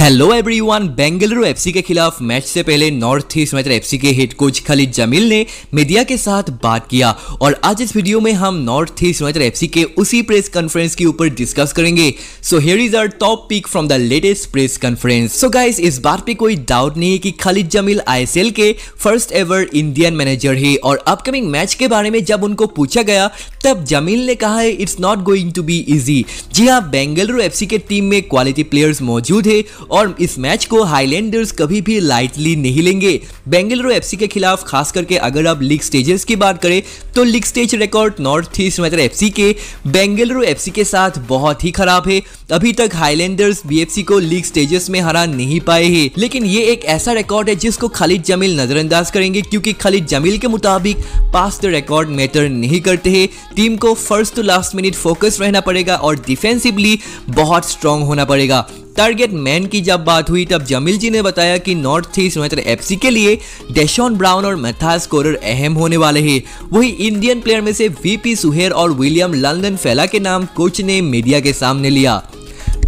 hello everyone Bengaluru FC के खिलाफ match से पहले नॉर्थ ईस्ट यूनाइटेड एफसी के हेड कोच खलीद जमील ने मीडिया के साथ बात किया और आज इस वीडियो में हम नॉर्थ ईस्ट यूनाइटेड एफसी के उसी प्रेस कॉन्फ्रेंस के ऊपर डिस्कस करेंगे so here is our top pick from the latest press conference so guys इस बात पे कोई डाउट नहीं है कि खालिद जमील आई के फर्स्ट एवर इंडियन मैनेजर है और अपकमिंग मैच के बारे में जब उनको पूछा गया तब जमील ने कहा है it's not going to be easy जी हाँ बेंगलुरु एफ के टीम में क्वालिटी प्लेयर्स मौजूद है और इस मैच को हाईलैंडर्स कभी भी लाइटली नहीं लेंगे बेंगलुरु एफसी के खिलाफ खास करके अगर आप लीग स्टेजेस की बात करें तो league stage record North East United F के बेंगलुरु एफ के साथ बहुत ही खराब है अभी तक हाईलैंडर्स बी को लीग स्टेजेस में हरा नहीं पाए है लेकिन ये एक ऐसा रिकॉर्ड है जिसको खालिद जमील नजरअंदाज करेंगे क्योंकि खालिद जमील के मुताबिक पास द रिकॉर्ड मैटर नहीं करते हैं टीम को first to last minute focus रहना पड़ेगा और डिफेंसिवली बहुत स्ट्रांग होना पड़ेगा टारगेट मैन की जब बात हुई तब जमील जी ने बताया कि नॉर्थ ईस्ट यूनाइटेड एफसी के लिए डेशॉन ब्राउन और मेथा स्कोर अहम होने वाले हैं वही इंडियन प्लेयर में से वीपी सुहेर और विलियम लंदन फेला के नाम कोच ने मीडिया के सामने लिया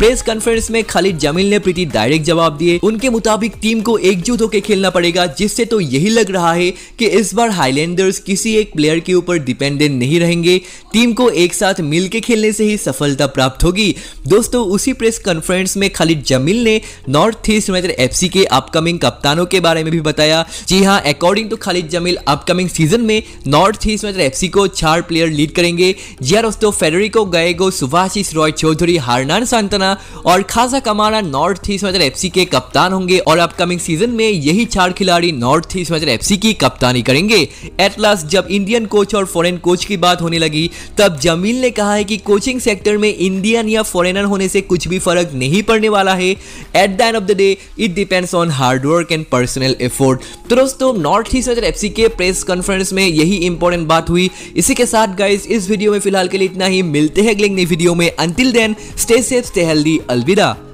प्रेस कॉन्फ्रेंस में खालिद जमील ने प्रीति डायरेक्ट जवाब दिए उनके मुताबिक टीम को एकजुट होकर खेलना पड़ेगा जिससे तो यही लग रहा है कि इस बार हाईलैंडर्स किसी एक प्लेयर के ऊपर डिपेंडेंट नहीं रहेंगे टीम को एक साथ मिलकर खेलने से ही सफलता प्राप्त होगी दोस्तों उसी प्रेस कॉन्फ्रेंस में खालिद जमील ने नॉर्थ ईस्ट यूनाइटेड एफसी के अपकमिंग कप्तानों के बारे में भी बताया जी हाँ according to Khalid Jamil upcoming season में नॉर्थ ईस्ट यूनाइटेड एफसी को चार प्लेयर लीड करेंगे जी हाँ दोस्तों फेडरिको गएगो सुभाषिस रॉय चौधरी हारनान सांतना खिलाना और खासा कमाना नॉर्थ ईस्ट मतलब एफ के कप्तान होंगे और अपकमिंग सीजन में यही चार खिलाड़ी नॉर्थ ईस्ट मतलब एफ की कप्तानी करेंगे एटलास जब इंडियन कोच और फॉरेन कोच की बात होने लगी तब जमील ने कहा है कि कोचिंग सेक्टर में इंडियन या फॉरेनर होने से कुछ भी फर्क नहीं पड़ने वाला है at the end of the day it depends on hard work and personal effort तो दोस्तों नॉर्थ ईस्ट वेदर एफ के प्रेस कॉन्फ्रेंस में यही इंपॉर्टेंट बात हुई इसी के साथ गाइज इस वीडियो में फिलहाल के लिए इतना ही मिलते हैं अगले नई वीडियो में until then stay safe stay health जल्दी अलविदा